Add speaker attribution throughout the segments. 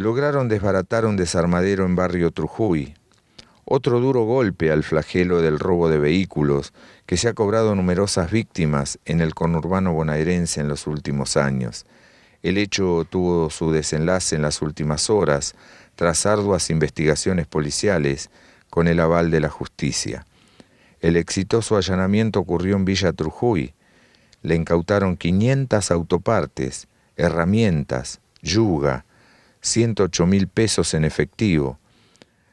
Speaker 1: lograron desbaratar un desarmadero en barrio Trujuy. Otro duro golpe al flagelo del robo de vehículos que se ha cobrado numerosas víctimas en el conurbano bonaerense en los últimos años. El hecho tuvo su desenlace en las últimas horas tras arduas investigaciones policiales con el aval de la justicia. El exitoso allanamiento ocurrió en Villa Trujuy. Le incautaron 500 autopartes, herramientas, yuga, 108 mil pesos en efectivo.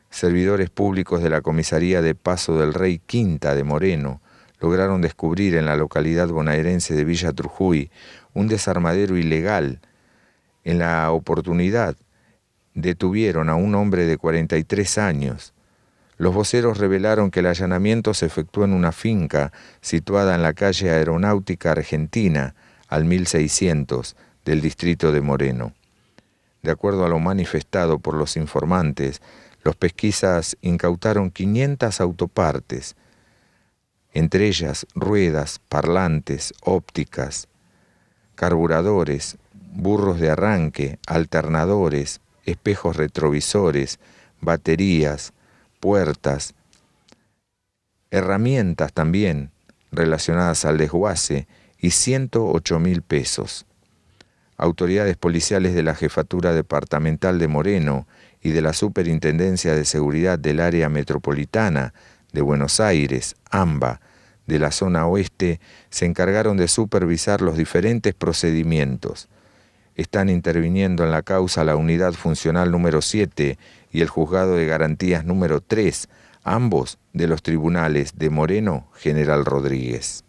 Speaker 1: Servidores públicos de la comisaría de Paso del Rey Quinta de Moreno lograron descubrir en la localidad bonaerense de Villa Trujuy un desarmadero ilegal. En la oportunidad detuvieron a un hombre de 43 años. Los voceros revelaron que el allanamiento se efectuó en una finca situada en la calle Aeronáutica Argentina, al 1600 del distrito de Moreno. De acuerdo a lo manifestado por los informantes, los pesquisas incautaron 500 autopartes, entre ellas ruedas, parlantes, ópticas, carburadores, burros de arranque, alternadores, espejos retrovisores, baterías, puertas, herramientas también relacionadas al desguace y 108 mil pesos autoridades policiales de la Jefatura Departamental de Moreno y de la Superintendencia de Seguridad del Área Metropolitana de Buenos Aires, AMBA, de la zona oeste, se encargaron de supervisar los diferentes procedimientos. Están interviniendo en la causa la Unidad Funcional número 7 y el Juzgado de Garantías número 3, ambos de los tribunales de Moreno, General Rodríguez.